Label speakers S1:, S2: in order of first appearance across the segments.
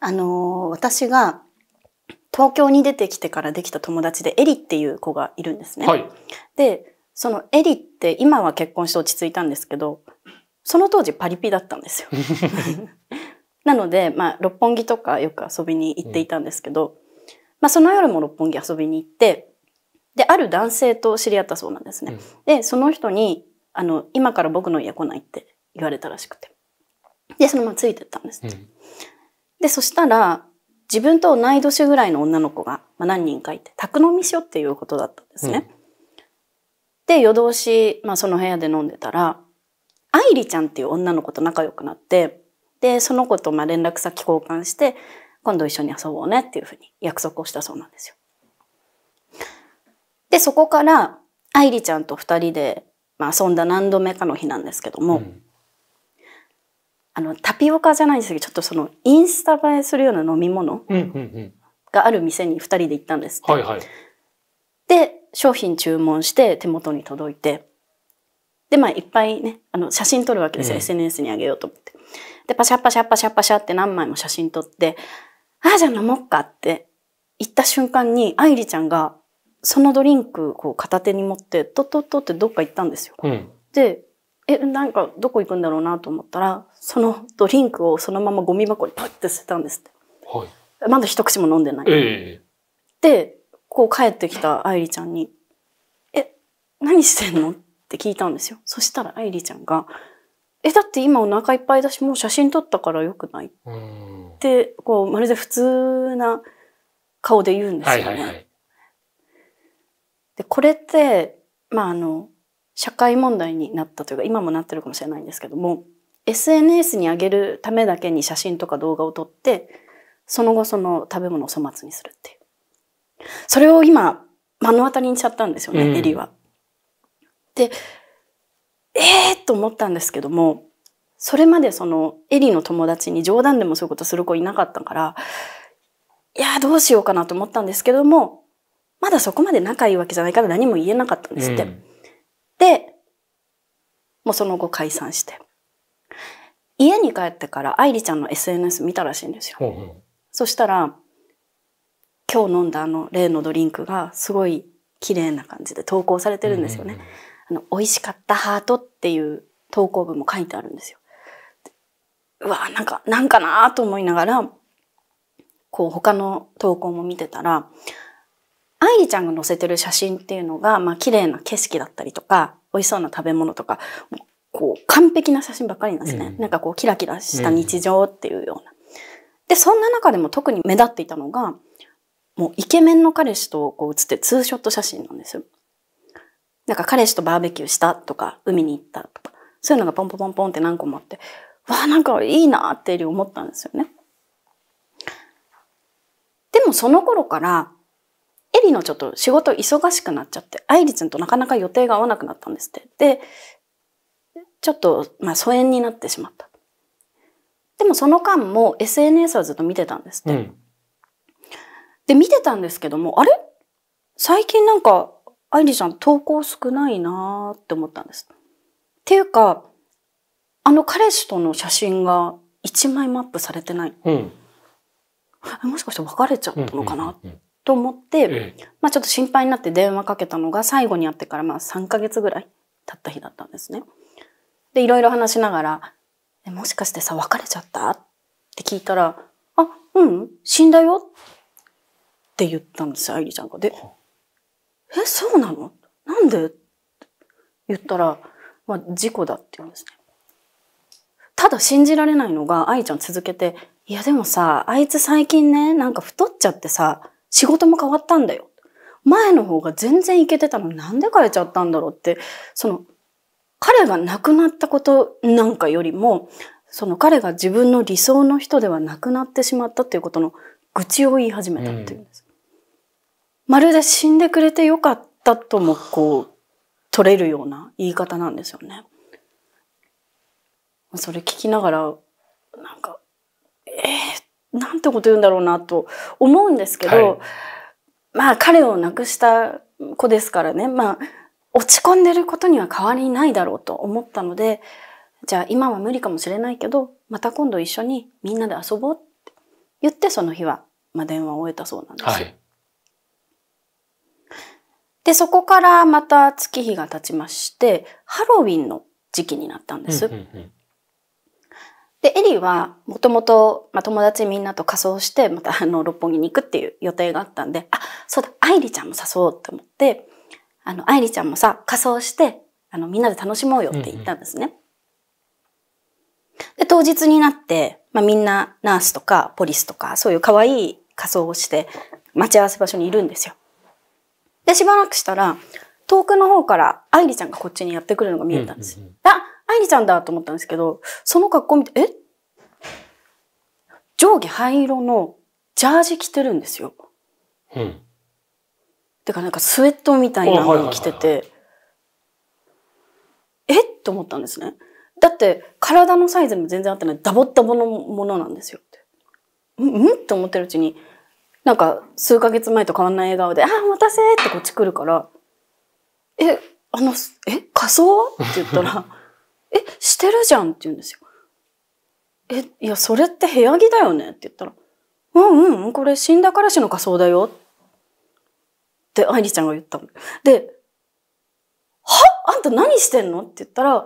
S1: あの私が東京に出てきてからできた友達でエリっていう子がいるんですね。はい、で、そのエリって今は結婚して落ち着いたんですけど、その当時パリピだったんですよ。なので、まあ、六本木とかよく遊びに行っていたんですけど、うん、まあ、その夜も六本木遊びに行って、で、ある男性と知り合ったそうなんですね。うん、で、その人に、あの、今から僕の家来ないって言われたらしくて。で、そのままついてったんです、うんで、そしたら、自分と同い年ぐらいの女の子が何人かいて、宅飲みしよっていうことだったんですね。うん、で、夜通し、まあ、その部屋で飲んでたら、愛梨ちゃんっていう女の子と仲良くなって、で、その子とまあ連絡先交換して、今度一緒に遊ぼうねっていうふうに約束をしたそうなんですよ。で、そこから、愛梨ちゃんと二人で、まあ、遊んだ何度目かの日なんですけども、うんあのタピオカじゃないんですけどちょっとそのインスタ映えするような飲み物がある店に2人で行ったんですって。はいはい、で商品注文して手元に届いてでまあいっぱいねあの写真撮るわけですよ、うん、SNS にあげようと思って。でパシャパシャパシャパシャって何枚も写真撮ってああじゃあ飲もうかって言った瞬間に愛梨ちゃんがそのドリンクを片手に持ってトトトってどっか行ったんですよ。うん、でえ、なんかどこ行くんだろうなと思ったら、そのドリンクをそのままゴミ箱にパッて捨てたんですって。はい、まだ一口も飲んでない。えー、で、こう帰ってきた愛理ちゃんに、え、何してんのって聞いたんですよ。そしたら愛理ちゃんが、え、だって今お腹いっぱいだし、もう写真撮ったからよくないって、こう、まるで普通な顔で言うんですよね。はいはいはい、で、これって、まああの、社会問題になったというか今もなってるかもしれないんですけども SNS に上げるためだけに写真とか動画を撮ってその後その食べ物を粗末にするっていうそれを今目の当たりにしちゃったんですよね、うん、エリは。でえー、と思ったんですけどもそれまでそのエリの友達に冗談でもそういうことする子いなかったからいやどうしようかなと思ったんですけどもまだそこまで仲いいわけじゃないから何も言えなかったんですって。うんで、もうその後解散して。家に帰ってから愛梨ちゃんの SNS 見たらしいんですよ。ううそしたら、今日飲んだあの例のドリンクがすごい綺麗な感じで投稿されてるんですよね。あの、美味しかったハートっていう投稿文も書いてあるんですよ。うわなんか、なんかなと思いながら、こう他の投稿も見てたら、愛理ちゃんが載せてる写真っていうのが、まあ、綺麗な景色だったりとか、美味しそうな食べ物とか、こう、完璧な写真ばっかりなんですね。うん、なんかこう、キラキラした日常っていうような。うん、で、そんな中でも特に目立っていたのが、もうイケメンの彼氏とこう写ってツーショット写真なんですよ。なんか彼氏とバーベキューしたとか、海に行ったとか、そういうのがポンポンポンポンって何個もあって、わあ、なんかいいなっていう思ったんですよね。でもその頃から、人のちょっと仕事忙しくなっちゃって、愛理ちゃんとなかなか予定が合わなくなったんですって。で、ちょっと、まあ、疎遠になってしまった。でもその間も SNS はずっと見てたんですって。うん、で、見てたんですけども、あれ最近なんか、愛理ちゃん投稿少ないなーって思ったんです。っていうか、あの彼氏との写真が1枚もアップされてない。うん、もしかして別れちゃったのかなっと思って、まあ、ちょっと心配になって電話かけたのが最後に会ってからまあ3ヶ月ぐらい経った日だったんですね。でいろいろ話しながら「もしかしてさ別れちゃった?」って聞いたら「あうん死んだよ」って言ったんですよ愛理ちゃんが。で「えそうなのなんで?」って言ったら「まあ、事故だ」って言うんですね。ただ信じられないのが愛ちゃん続けて「いやでもさあいつ最近ねなんか太っちゃってさ仕事も変わったんだよ。前の方が全然いけてたのなんで変えちゃったんだろうって、その、彼が亡くなったことなんかよりも、その彼が自分の理想の人ではなくなってしまったっていうことの愚痴を言い始めたっていうんです。うん、まるで死んでくれてよかったともこう、取れるような言い方なんですよね。それ聞きながら、なんか、えー、なんてこと言うんだろうなと思うんですけど、はい、まあ彼を亡くした子ですからね、まあ落ち込んでることには変わりないだろうと思ったので、じゃあ今は無理かもしれないけど、また今度一緒にみんなで遊ぼうって言ってその日は、まあ、電話を終えたそうなんです。はい、で、そこからまた月日が経ちまして、ハロウィンの時期になったんです。うんうんうんで、エリーはもともと、まあ、友達みんなと仮装して、またあの、六本木に行くっていう予定があったんで、あ、そうだ、愛理ちゃんも誘おうて思って、あの、愛理ちゃんもさ、仮装して、あの、みんなで楽しもうよって言ったんですね。うんうん、で、当日になって、まあ、みんなナースとかポリスとか、そういう可愛い仮装をして、待ち合わせ場所にいるんですよ。で、しばらくしたら、遠くの方から愛理ちゃんがこっちにやってくるのが見えたんですうんうんうん、あ愛理ちゃんだと思ったんですけど、その格好見て、え上下灰色のジャージ着てるんですよ。うん。てかなんかスウェットみたいなのを着てて、えっと思ったんですね。だって体のサイズにも全然合ってないダボッダボのものなんですよって。うんって思ってるうちに、なんか数ヶ月前と変わんない笑顔で、ああ、お待たせってこっち来るから、え、あの、え、仮装って言ったら、え、してるじゃんって言うんですよ。え、いや、それって部屋着だよねって言ったら、うんうん、これ死んだ彼氏の仮装だよって愛理ちゃんが言ったの。で、はあんた何してんのって言ったら、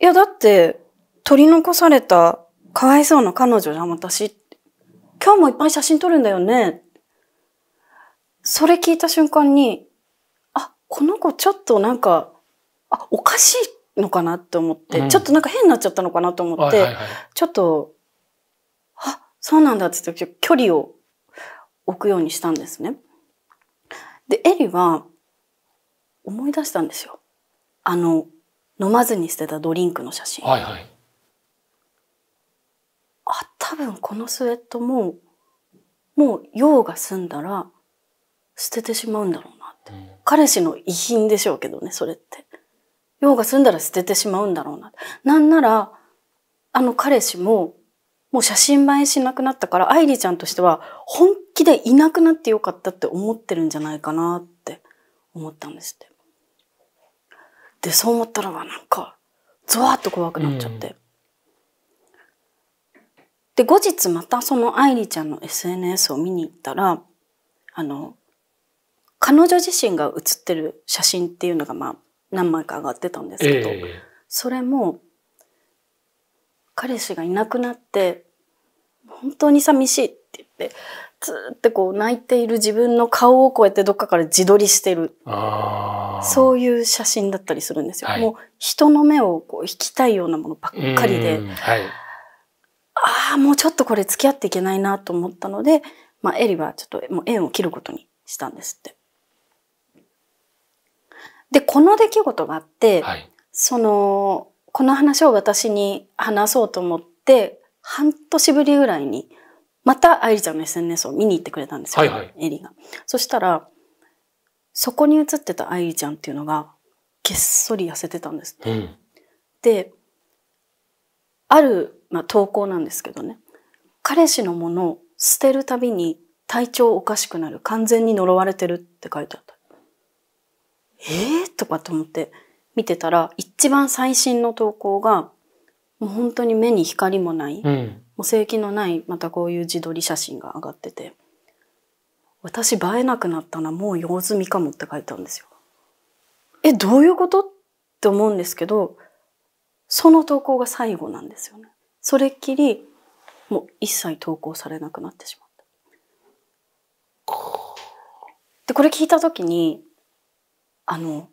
S1: いや、だって、取り残されたかわいそうな彼女じゃん、私。今日もいっぱい写真撮るんだよね。それ聞いた瞬間に、あ、この子ちょっとなんか、あ、おかしいのかなって思って、うん、ちょっとなんか変になっちゃったのかなと思って、はいはいはい、ちょっと、あ、そうなんだって言って距離を置くようにしたんですね。で、エリは思い出したんですよ。あの、飲まずに捨てたドリンクの写真。はいはい、あ、多分このスウェットも、もう用が済んだら捨ててしまうんだろうなって。うん、彼氏の遺品でしょうけどね、それって。用が済んだら捨ててしまうんだろうな。なんなら、あの彼氏も、もう写真映えしなくなったから、愛理ちゃんとしては本気でいなくなってよかったって思ってるんじゃないかなって思ったんですって。で、そう思ったらなんか、ゾワッと怖くなっちゃって。で、後日またその愛理ちゃんの SNS を見に行ったら、あの、彼女自身が写ってる写真っていうのがまあ、何枚か上がってたんですけど、えー、それも彼氏がいなくなって本当に寂しいって言ってずっとこう泣いている自分の顔をこうやってどっかから自撮りしてるそういう写真だったりするんですよ。はい、もう人の目をこう引きたいようなものばっかりで、はい、ああもうちょっとこれ付き合っていけないなと思ったので、まあ、エリはちょっともう縁を切ることにしたんですって。でこの出来事があって、はい、そのこの話を私に話そうと思って半年ぶりぐらいにまた愛理ちゃんの SNS を見に行ってくれたんですよ、はいはい、エリが。そしたらそこに写ってた愛理ちゃんっていうのがげっそり痩せてたんですって。うん、である、まあ、投稿なんですけどね彼氏のものを捨てるたびに体調おかしくなる完全に呪われてるって書いてあった。えー、とかと思って見てたら、一番最新の投稿が、もう本当に目に光もない、うん、もう正規のない、またこういう自撮り写真が上がってて、私映えなくなったな、もう用済みかもって書いたんですよ。え、どういうことって思うんですけど、その投稿が最後なんですよね。それっきり、もう一切投稿されなくなってしまった。で、これ聞いた時に、あの、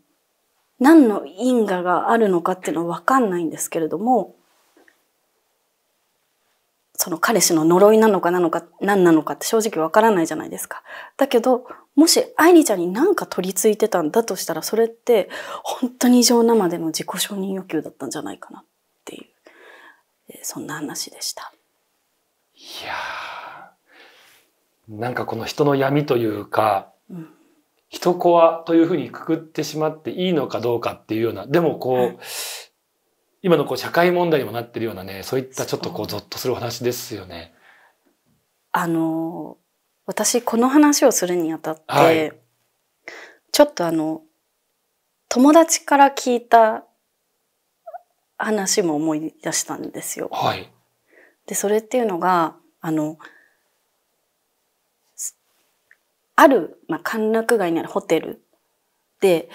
S1: 何の因果があるのかっていうのはわかんないんですけれども、その彼氏の呪いなのかなのか、何なのかって正直わからないじゃないですか。だけど、もし愛理ちゃんに何か取り付いてたんだとしたら、それって本当に異常なまでの自己承認欲求だったんじゃないかなっていう、そんな話でした。
S2: いやー、なんかこの人の闇というか、うん、人コアというふうにくくってしまっていいのかどうかっていうような、でもこう、今のこう社会問題にもなってるようなね、そういったちょっとこうゾッとする話ですよね。あ
S1: の、私この話をするにあたって、はい、ちょっとあの、友達から聞いた話も思い出したんですよ。はい、で、それっていうのが、あの、ある、まあ、歓楽街にあるホテルで、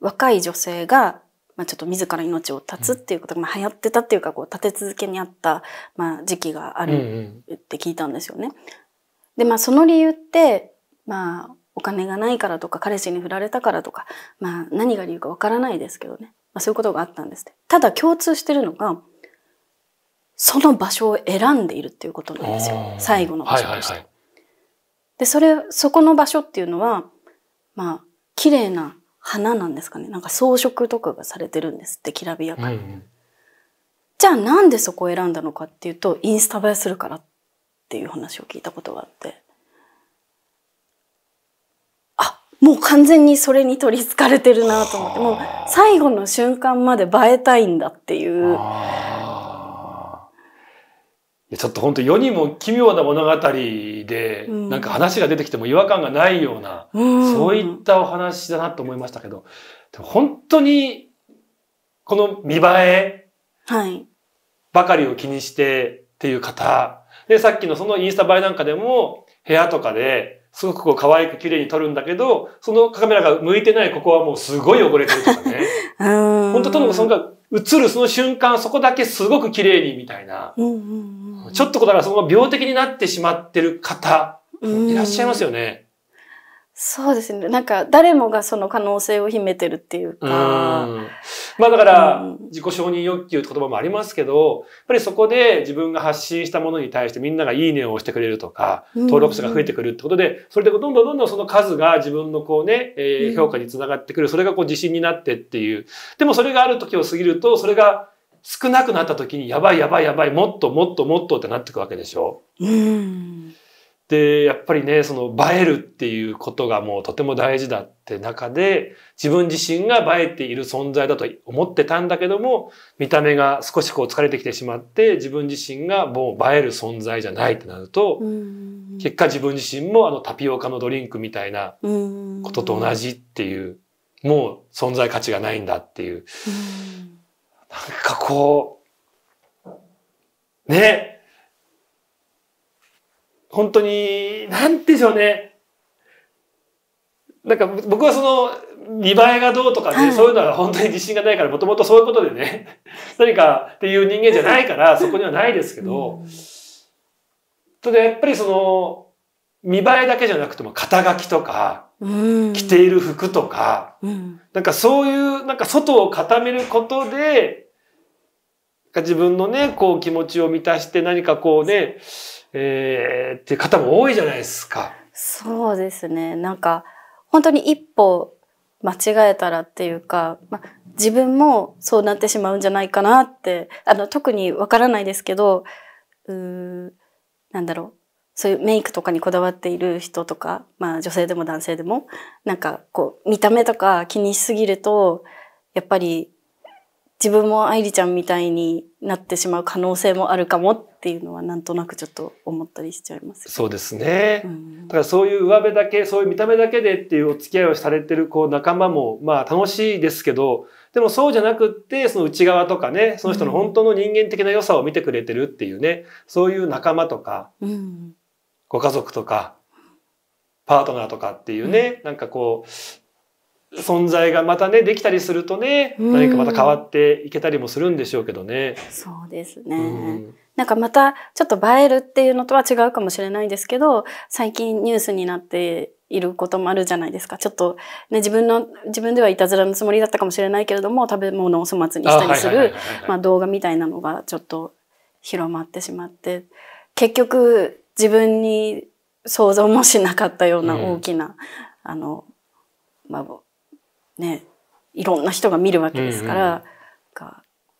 S1: 若い女性が、まあ、ちょっと自ら命を絶つっていうことが、まあ、流行ってたっていうか、こう、立て続けにあった、まあ、時期があるって聞いたんですよね。で、まあ、その理由って、まあ、お金がないからとか、彼氏に振られたからとか、まあ、何が理由かわからないですけどね。まあ、そういうことがあったんですって。ただ、共通してるのが、その場所を選んでいるっていうことなんですよ。最後の場所として。はいはいはいで、それ、そこの場所っていうのは、まあ、綺麗な花なんですかね。なんか装飾とかがされてるんですって、きらびやかに。うんうん、じゃあなんでそこを選んだのかっていうと、インスタ映えするからっていう話を聞いたことがあって。あ、もう完全にそれに取りつかれてるなと思って、もう最後の瞬間まで映えたいんだっていう。
S2: ちょっと本当世にも奇妙な物語で、なんか話が出てきても違和感がないような、そういったお話だなと思いましたけど、本当に、この見栄え、ばかりを気にしてっていう方、で、さっきのそのインスタ映えなんかでも、部屋とかで、すごくこう可愛く綺麗に撮るんだけど、そのカメラが向いてないここはもうすごい汚れてるとかね。うん、本当とのそのか、映るその瞬間、そこだけすごく綺麗にみたいな、
S1: うんうん
S2: うん、ちょっとだからその病的になってしまってる方、
S1: いらっしゃいますよね。そうですね。なんか誰もがその可能性を秘めてるっていうか。
S2: うまあだから、自己承認欲求って言葉もありますけど、やっぱりそこで自分が発信したものに対してみんながいいねを押してくれるとか、登録者が増えてくるってことで、それでどんどんどんどんその数が自分のこうね、えー、評価につながってくる。それがこう自信になってっていう。でもそれがある時を過ぎると、それが少なくなった時に、やばいやばいやばい、もっともっともっとってなってくわけでしょ。うんで、やっぱりね、その映えるっていうことがもうとても大事だって中で、自分自身が映えている存在だと思ってたんだけども、見た目が少しこう疲れてきてしまって、自分自身がもう映える存在じゃないってなると、結果自分自身もあのタピオカのドリンクみたいなことと同じっていう、もう存在価値がないんだっていう。なんかこう、ね、本当に、なんでしょうね。なんか僕はその見栄えがどうとかね、はい、そういうのは本当に自信がないからもともとそういうことでね 何かっていう人間じゃないから そこにはないですけど、うん、やっぱりその見栄えだけじゃなくても肩書きとか、うん、着ている服とか、うん、なんかそういうなんか外を固めることで自分のねこう気持ちを満たして何かこうねえー、っていう方も多いじゃないですか。
S1: そうですね。なんか、本当に一歩間違えたらっていうか、ま、自分もそうなってしまうんじゃないかなって、あの、特にわからないですけど、うなんだろう。そういうメイクとかにこだわっている人とか、まあ女性でも男性でも、なんかこう、見た目とか気にしすぎると、やっぱり自分も愛理ちゃんみたいになってしまう可能性もあるかもっていうのはなんとなくちょっと思ったりしちゃいます、
S2: ね、そうですね、うん、だからそういう上辺だけそういう見た目だけでっていうお付き合いをされてるこう仲間もまあ楽しいですけどでもそうじゃなくってその内側とかねその人の本当の人間的な良さを見てくれてるっていうね、うん、そういう仲間とか、うん、ご家族とかパートナーとかっていうね、うん、なんかこう存在がまたねできたりするとね、何かまた変わっていけたりもするんでしょうけどね。そ
S1: うですね、なんかまたちょっと映えるっていうのとは違うかもしれないですけど最近ニュースになっていることもあるじゃないですか。ちょっとね、自分の、自分ではいたずらのつもりだったかもしれないけれども、食べ物を粗末にしたりする、まあ動画みたいなのがちょっと広まってしまって、結局自分に想像もしなかったような大きな、うん、あの、まあ、ねいろんな人が見るわけですから、うん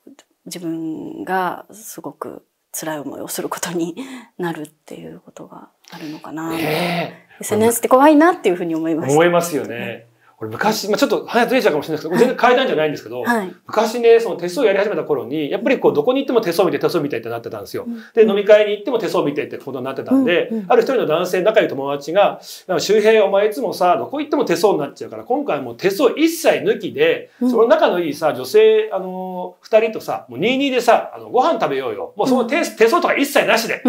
S1: うん、自分がすごく辛い思いをすることになるっていうことがあるのかな、
S2: え
S1: ー、SNS って怖いなっていうふうに思いまし思い
S2: ますよね。昔、まあちょっと話ずれちゃうかもしれないですけど、全然変えたんじゃないんですけど、はい、昔ね、その手相やり始めた頃に、やっぱりこう、どこに行っても手相見て手相見てってなってたんですよ。うん、で、飲み会に行っても手相見てってことになってたんで、うんうん、ある一人の男性、仲良い友達が、周平、お前いつもさ、どこ行っても手相になっちゃうから、今回もう手相一切抜きで、その仲のいいさ、女性、あの二人とさ、もう22でさ、あの、ご飯食べようよ。もうその手,、手相とか一切なしで、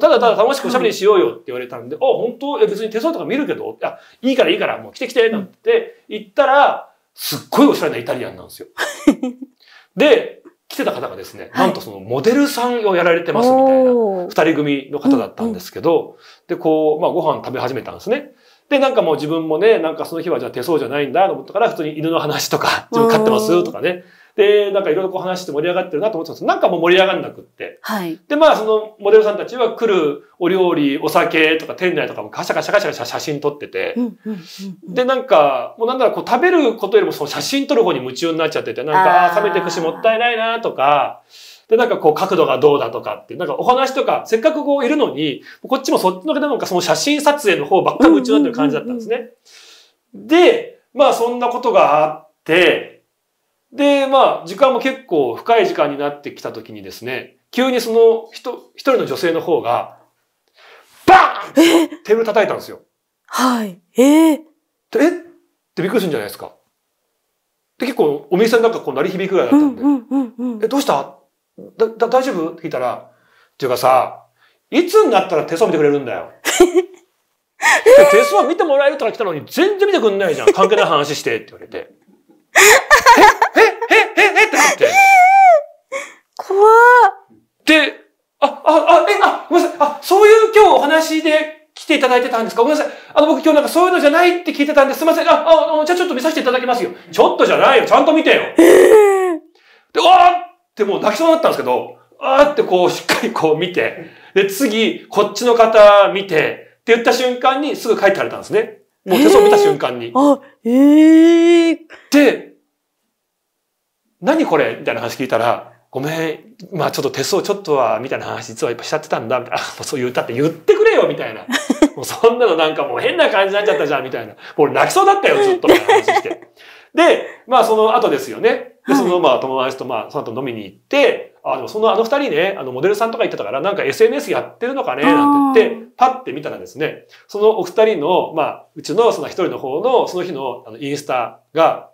S2: ただただ楽しくおしゃべりしようよって言われたんで、あ、本当別に手相とか見るけど、あ、いいからいいから、もう来て来て、なんて、行ったら、すっごいおしゃれなイタリアンなんですよ。で、来てた方がですね、なんとそのモデルさんをやられてますみたいな、二人組の方だったんですけど、で、こう、まあご飯食べ始めたんですね。で、なんかもう自分もね、なんかその日はじゃあ手相じゃないんだと思ったから、普通に犬の話とか、自分飼ってますとかね、で、なんかいろいろこう話して盛り上がってるなと思ってたんですなんかもう盛り上がんなくって。はい。で、まあそのモデルさんたちは来るお料理、お酒とか店内とかもカシャカシャカシャカシャ写真撮ってて。で、なんか、もうなんだろう、こう食べることよりもその写真撮る方に夢中になっちゃってて、なんか、あ冷めていくしもったいないなとか、で、なんかこう角度がどうだとかって、なんかお話とか、せっかくこういるのに、こっちもそっちのけでなんかその写真撮影の方ばっか夢中になってる感じだったんですね。で、まあそんなことがあって、で、まあ、時間も結構深い時間になってきた時にですね、急にその人、一人の女性の方が、バーンテーブル叩いたんですよ。はい。えー、えってびっくりするんじゃないですか。で、結構お店の中こう鳴り響くぐらいだった
S1: んで、うんうんう
S2: んえ、どうしただ、だ、大丈夫って聞いたら、っていうかさ、いつになったら手相見てくれるんだよ。手相見てもらえるから来たのに全然見てくんないじゃん。関係ない話してって言われて。えええええってなって。怖で、あ、あ、あ、え、あ、ごめんなさい。あ、そういう今日お話で来ていただいてたんですかごめんなさい。あの、僕今日なんかそういうのじゃないって聞いてたんです。すいません。あ、あ、じゃあちょっと見させていただきますよ。ちょっとじゃないよ。ちゃんと見てよ。で、わーってもう泣きそうになったんですけど、あーってこう、しっかりこう見て、で、次、こっちの方見て、って言った瞬間にすぐ帰ってられたんですね。もう手相見た瞬間に。あ、ええー。で、何これみたいな話聞いたら、ごめん、まあちょっと手相ちょっとは、みたいな話実はやっぱしちゃってたんだ、みたいな。もうそう言ったって言ってくれよ、みたいな。もうそんなのなんかもう変な感じになっちゃったじゃん、みたいな。俺泣きそうだったよ、ずっと、みたいな話して。で、まあその後ですよね。で、そのまあ友達とまあその後飲みに行って、あ、でもそのあの二人ね、あのモデルさんとか言ってたから、なんか SNS やってるのかね、なんて言って、パって見たらですね、そのお二人の、まあうちのその一人の方の、その日のあのインスタが、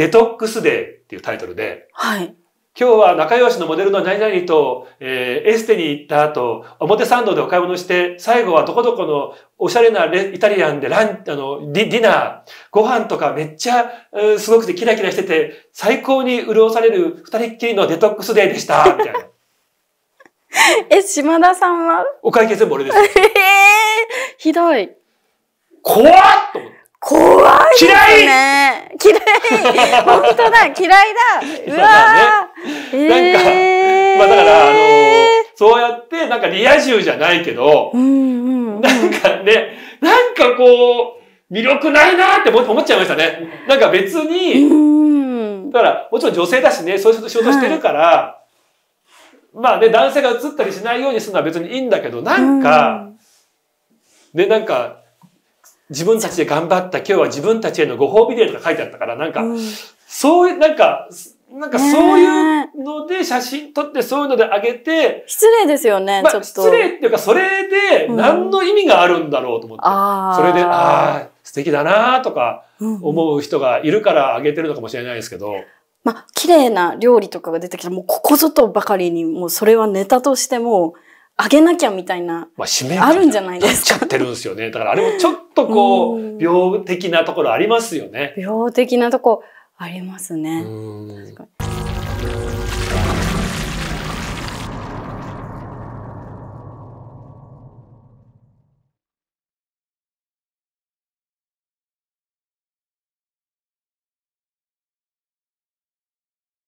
S2: デトックスデーっていうタイトルで、はい。今日は仲良しのモデルの何々と、えー、エステに行った後、表参道でお買い物して、最後はどこどこのおしゃれなレイタリアンでラン、あの、ディディナー、ご飯とかめっちゃ、うん、すごくてキラキラしてて、最高に潤される二人っきりのデトックスデーでした、みたいな。
S1: え、島田さんは
S2: お会計全部俺です。え
S1: えー、ひどい。
S2: 怖っと思って。怖いね。嫌い嫌い本当
S1: だ嫌いだ うわね、なんか、
S2: まあだからあのそうやってなんかリア充じゃないけど、
S1: なん
S2: かねなんかこう魅力ないなって思っちゃいましたね。なんか別に、だからもちろん女性だしねそういう仕事してるから、まあね男性が映ったりしないようにするのは別にいいんだけどなんか、で、ねなんか自分たちで頑張った、今日は自分たちへのご褒美デーとか書いてあったから、なんか、うん、そういう、なんか、なんかそういうので写真撮ってそういうのであげて。失礼ですよね、まあ、失礼っていうか、それで何の意味があるんだろうと思って。うん、それで、ああ、素敵だなとか思う人がいるからあげてるのかもしれないですけど。
S1: まあ、綺麗な料理とかが出てきたら、もうここぞとばかりに、もうそれはネタとしてもあげなきゃみたいな。
S2: まあ、使命あるんじゃないですか。ちゃってるんですよね。だからあれもちょっとこう病的なところありますよね。病
S1: 的なとこありますね。確かに。